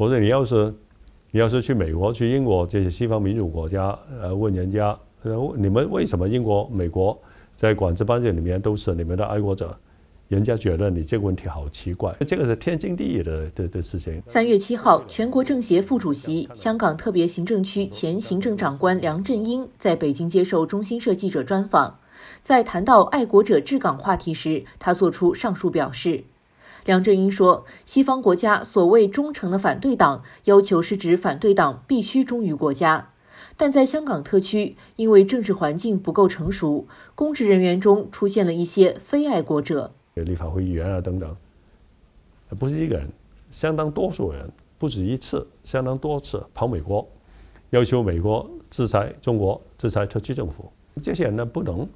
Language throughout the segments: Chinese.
我说你要是，你要是去美国、去英国这些西方民主国家，呃，问人家，呃，你们为什么英国、美国在《管制班子里面都是你们的爱国者，人家觉得你这个问题好奇怪。这个是天经地义的的的事情。三月七号，全国政协副主席、香港特别行政区前行政长官梁振英在北京接受中新社记者专访，在谈到“爱国者治港”话题时，他做出上述表示。梁振英说：“西方国家所谓忠诚的反对党要求是指反对党必须忠于国家，但在香港特区，因为政治环境不够成熟，公职人员中出现了一些非爱国者，立法会议员啊等等，不是一个人，相当多数人，不止一次，相当多次跑美国，要求美国制裁中国、制裁特区政府。这些人呢不能。”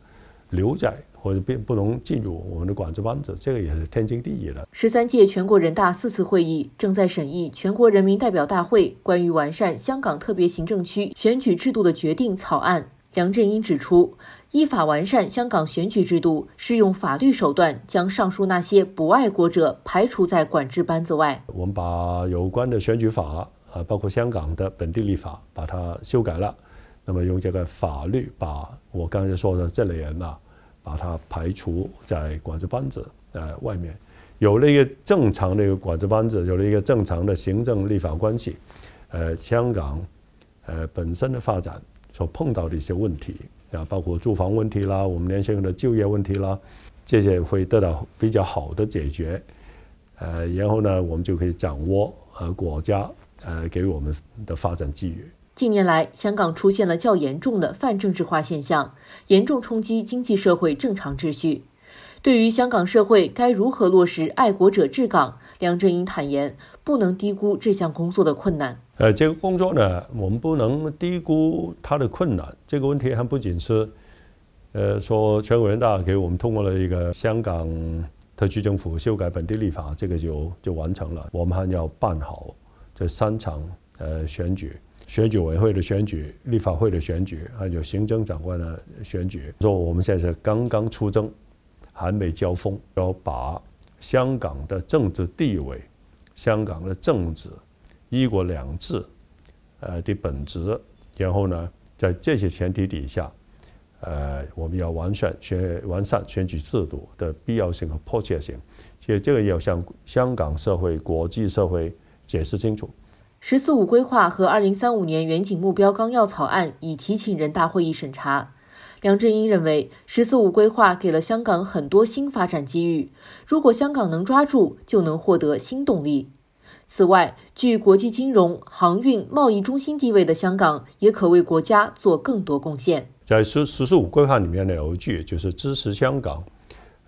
留在或者并不能进入我们的管制班子，这个也是天经地义的。十三届全国人大四次会议正在审议《全国人民代表大会关于完善香港特别行政区选举制度的决定（草案）》。梁振英指出，依法完善香港选举制度，是用法律手段将上述那些不爱国者排除在管制班子外。我们把有关的选举法啊，包括香港的本地立法，把它修改了。那么用这个法律把我刚才说的这类人呢，把他排除在管制班子呃外面，有了一个正常的管制班子，有了一个正常的行政立法关系，呃，香港呃本身的发展所碰到的一些问题啊，包括住房问题啦，我们年轻人的就业问题啦，这些会得到比较好的解决，呃，然后呢，我们就可以掌握和国家呃给我们的发展机遇。近年来，香港出现了较严重的泛政治化现象，严重冲击经济社会正常秩序。对于香港社会该如何落实爱国者治港，梁振英坦言，不能低估这项工作的困难。呃，这个工作呢，我们不能低估它的困难。这个问题还不仅是，呃，说全国人大给我们通过了一个香港特区政府修改本地立法，这个就就完成了。我们还要办好这三场呃选举。选举委员会的选举、立法会的选举，还有行政长官的选举。说我们现在是刚刚出征，还没交锋，要把香港的政治地位、香港的政治“一国两制”呃的本质，然后呢，在这些前提底下，呃，我们要完善选完善选举制度的必要性和迫切性，其实这个要向香港社会、国际社会解释清楚。“十四五”规划和二零三五年远景目标纲要草案已提请人大会议审查。梁振英认为，“十四五”规划给了香港很多新发展机遇，如果香港能抓住，就能获得新动力。此外，具国际金融航运贸易中心地位的香港，也可为国家做更多贡献。在“十十四五”规划里面呢，有一句就是支持香港，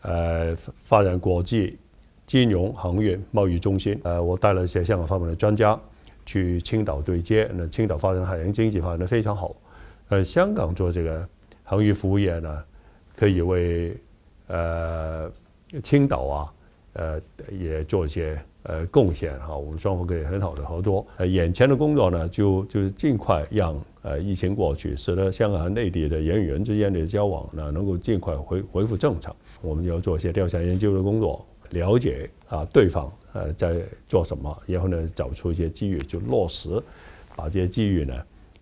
呃，发展国际金融航运贸易中心。呃，我带了一些香港方面的专家。去青岛对接，那青岛发展海洋经济发展的非常好。呃，香港做这个航运服务业呢，可以为呃青岛啊，呃也做一些呃贡献哈。我们双方可以很好的合作。呃，眼前的工作呢，就就是尽快让呃疫情过去，使得香港内地的人与人之间的交往呢，能够尽快恢恢复正常。我们要做一些调查研究的工作。了解啊，对方呃在做什么，然后呢找出一些机遇，就落实把这些机遇呢，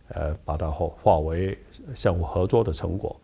呃把它化为相互合作的成果。